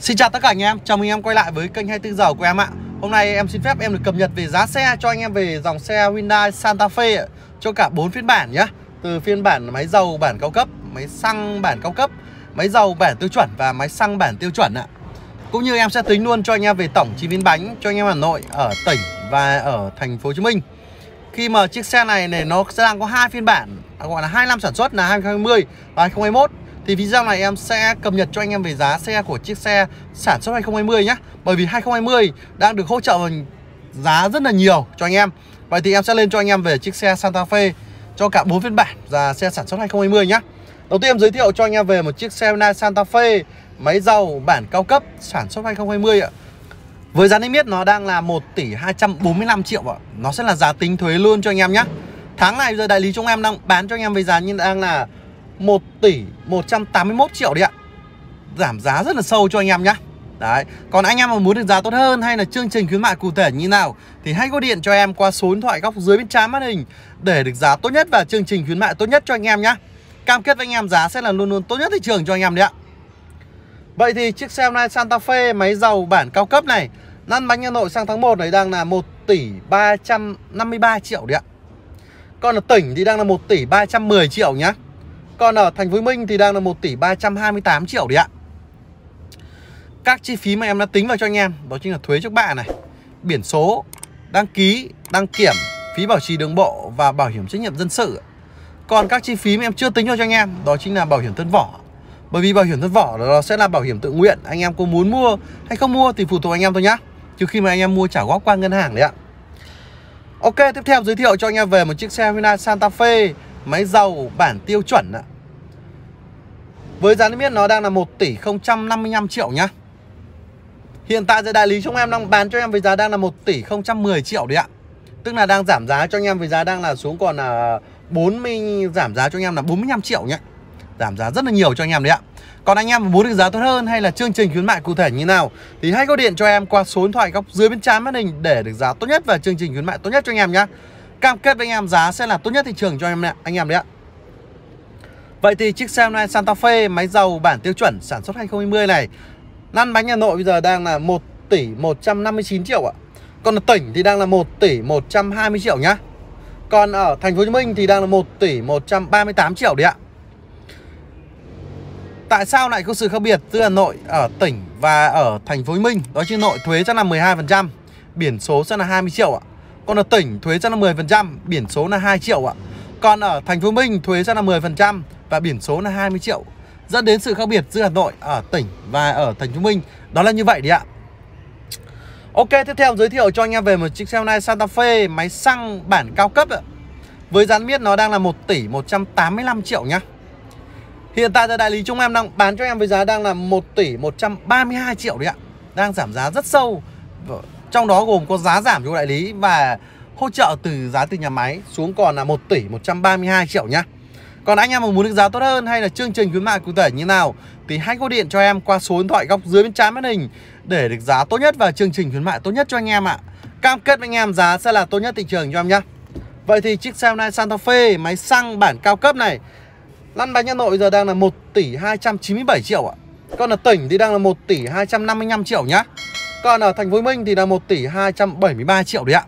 Xin chào tất cả anh em, chào mừng em quay lại với kênh 24 giờ của em ạ Hôm nay em xin phép em được cập nhật về giá xe cho anh em về dòng xe Hyundai Santa Fe Cho cả 4 phiên bản nhé Từ phiên bản máy dầu bản cao cấp, máy xăng bản cao cấp Máy dầu bản tiêu chuẩn và máy xăng bản tiêu chuẩn ạ Cũng như em sẽ tính luôn cho anh em về tổng chi viên bánh cho anh em Hà Nội ở tỉnh và ở thành phố Hồ Chí Minh Khi mà chiếc xe này này nó sẽ đang có hai phiên bản à, gọi là năm sản xuất là 2020 và 2021 thì video này em sẽ cập nhật cho anh em về giá xe của chiếc xe sản xuất 2020 nhé Bởi vì 2020 đang được hỗ trợ giá rất là nhiều cho anh em Vậy thì em sẽ lên cho anh em về chiếc xe Santa Fe cho cả bốn phiên bản và xe sản xuất 2020 nhé Đầu tiên em giới thiệu cho anh em về một chiếc xe Hyundai Santa Fe máy dầu bản cao cấp sản xuất 2020 ạ với giá niêm yết nó đang là 1 tỷ 245 triệu ạ Nó sẽ là giá tính thuế luôn cho anh em nhé Tháng này giờ đại lý chúng em đang bán cho anh em với giá như đang là 1 tỷ 181 triệu đi ạ Giảm giá rất là sâu cho anh em nhá. Đấy, còn anh em mà muốn được giá tốt hơn hay là chương trình khuyến mại cụ thể như nào thì hãy gọi điện cho em qua số điện thoại góc dưới bên trái màn hình để được giá tốt nhất và chương trình khuyến mại tốt nhất cho anh em nhá. Cam kết với anh em giá sẽ là luôn luôn tốt nhất thị trường cho anh em đấy ạ. Vậy thì chiếc xe hôm nay Santa Fe máy dầu bản cao cấp này lăn bánh Hà Nội sang tháng 1 này đang là 1 tỷ 353 triệu đấy ạ. Còn ở tỉnh thì đang là 1 tỷ 310 triệu nhá. Còn ở thành phố Minh thì đang là 1 tỷ 328 triệu đấy ạ Các chi phí mà em đã tính vào cho anh em Đó chính là thuế trước bạ này Biển số, đăng ký, đăng kiểm, phí bảo trì đường bộ và bảo hiểm trách nhiệm dân sự Còn các chi phí mà em chưa tính vào cho anh em Đó chính là bảo hiểm thân vỏ Bởi vì bảo hiểm thân vỏ nó sẽ là bảo hiểm tự nguyện Anh em có muốn mua hay không mua thì phụ thuộc anh em thôi nhá Trừ khi mà anh em mua trả góp qua ngân hàng đấy ạ Ok, tiếp theo giới thiệu cho anh em về một chiếc xe Hyundai Santa Fe Máy dầu bản tiêu chuẩn ạ với giá niêm yết nó đang là 1 tỷ 055 triệu nhá Hiện tại giờ đại lý chúng em đang bán cho em với giá đang là 1 tỷ 010 triệu đấy ạ Tức là đang giảm giá cho anh em với giá đang là xuống còn là 40 Giảm giá cho anh em là 45 triệu nhá. Giảm giá rất là nhiều cho anh em đấy ạ Còn anh em muốn được giá tốt hơn hay là chương trình khuyến mại cụ thể như nào Thì hãy gọi điện cho em qua số điện thoại góc dưới bên trái màn hình Để được giá tốt nhất và chương trình khuyến mại tốt nhất cho anh em nhé Cam kết với anh em giá sẽ là tốt nhất thị trường cho anh em đấy, anh em đấy ạ Vậy thì chiếc xe này Santa Fe máy dầu bản tiêu chuẩn sản xuất 2020 này lăn bánh Hà Nội bây giờ đang là 1 tỷ 159 triệu ạ. Còn ở tỉnh thì đang là 1 tỷ 120 triệu nhá. Còn ở thành phố Hồ Chí Minh thì đang là 1 tỷ 138 triệu đấy ạ. Tại sao lại có sự khác biệt giữa Hà Nội ở tỉnh và ở thành phố Hồ Chí Minh? Đó chính nội thuế sẽ là 12%, biển số sẽ là 20 triệu ạ. Còn ở tỉnh thuế sẽ là 10%, biển số là 2 triệu ạ. Còn ở thành phố Hồ Chí Minh thuế sẽ là 10%, và biển số là 20 triệu dẫn đến sự khác biệt giữa Hà Nội ở tỉnh và ở thành Hồ Minh đó là như vậy đấy ạ Ok tiếp theo giới thiệu cho anh em về một chiếc xe hôm nay Santa Fe máy xăng bản cao cấp ạ với giá miết nó đang là 1 tỷ 185 triệu nhá Hiện tại đại lý chúng em đang bán cho em với giá đang là 1 tỷ 132 triệu đấy ạ Đang giảm giá rất sâu Trong đó gồm có giá giảm cho đại lý và hỗ trợ từ giá từ nhà máy xuống còn là 1 tỷ 132 triệu nhá còn anh em mà muốn được giá tốt hơn hay là chương trình khuyến mại cụ thể như nào thì hãy gọi điện cho em qua số điện thoại góc dưới bên trái màn hình để được giá tốt nhất và chương trình khuyến mại tốt nhất cho anh em ạ. Cam kết với anh em giá sẽ là tốt nhất thị trường cho em nhé. Vậy thì chiếc xe hôm nay Santa Fe máy xăng bản cao cấp này lăn bánh Hà Nội giờ đang là 1 tỷ 297 triệu ạ. Còn ở tỉnh thì đang là 1 tỷ 255 triệu nhá. Còn ở thành phố Hồ Minh thì là 1 tỷ 273 triệu đấy ạ.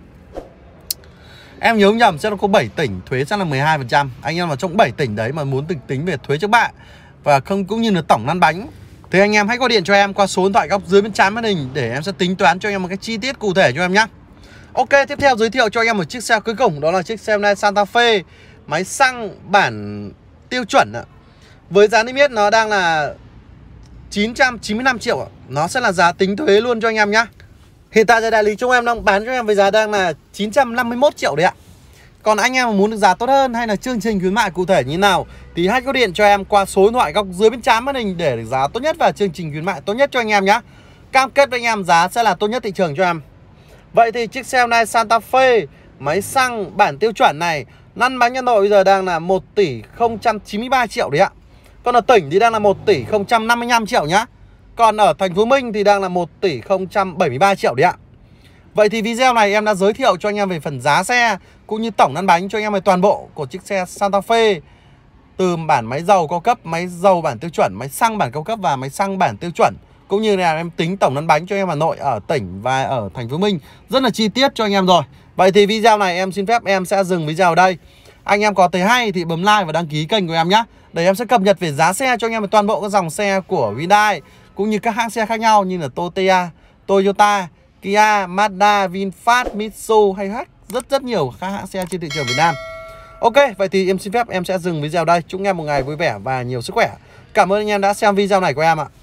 Em nhớ nhầm sẽ nó có 7 tỉnh thuế sẽ là 12%. Anh em vào trong 7 tỉnh đấy mà muốn tính tính về thuế trước bạn và không cũng như là tổng lăn bánh thì anh em hãy gọi điện cho em qua số điện thoại góc dưới bên trái màn hình để em sẽ tính toán cho anh em một cái chi tiết cụ thể cho em nhé. Ok, tiếp theo giới thiệu cho anh em một chiếc xe cuối cùng đó là chiếc xe Hyundai Santa Fe máy xăng bản tiêu chuẩn ạ. Với giá niêm yết nó đang là 995 triệu ạ. Nó sẽ là giá tính thuế luôn cho anh em nhá. Hiện tại đại lý chúng em đang bán cho em với giá đang là 951 triệu đấy ạ Còn anh em muốn được giá tốt hơn hay là chương trình khuyến mại cụ thể như nào Thì hãy gọi điện cho em qua số điện thoại góc dưới bên trái màn hình để được giá tốt nhất và chương trình khuyến mại tốt nhất cho anh em nhé Cam kết với anh em giá sẽ là tốt nhất thị trường cho em Vậy thì chiếc xe hôm nay Santa Fe máy xăng bản tiêu chuẩn này năn bánh nhân nội bây giờ đang là 1 tỷ 093 triệu đấy ạ Còn ở tỉnh thì đang là 1 tỷ 055 triệu nhá còn ở thành phố Minh thì đang là 1 tỷ 073 triệu đấy ạ Vậy thì video này em đã giới thiệu cho anh em về phần giá xe Cũng như tổng lăn bánh cho anh em về toàn bộ của chiếc xe Santa Fe Từ bản máy dầu cao cấp, máy dầu bản tiêu chuẩn, máy xăng bản cao cấp và máy xăng bản tiêu chuẩn cũng như là em tính tổng lăn bánh cho anh em Hà Nội ở tỉnh và ở thành phố Minh rất là chi tiết cho anh em rồi. Vậy thì video này em xin phép em sẽ dừng video ở đây. Anh em có thấy hay thì bấm like và đăng ký kênh của em nhé Để em sẽ cập nhật về giá xe cho anh em về toàn bộ các dòng xe của Hyundai cũng như các hãng xe khác nhau như là Toyota, Toyota, Kia, Mazda, VinFast, Mitsubishi hay khác rất rất nhiều các hãng xe trên thị trường Việt Nam. Ok, vậy thì em xin phép em sẽ dừng video đây. Chúc em một ngày vui vẻ và nhiều sức khỏe. Cảm ơn anh em đã xem video này của em ạ.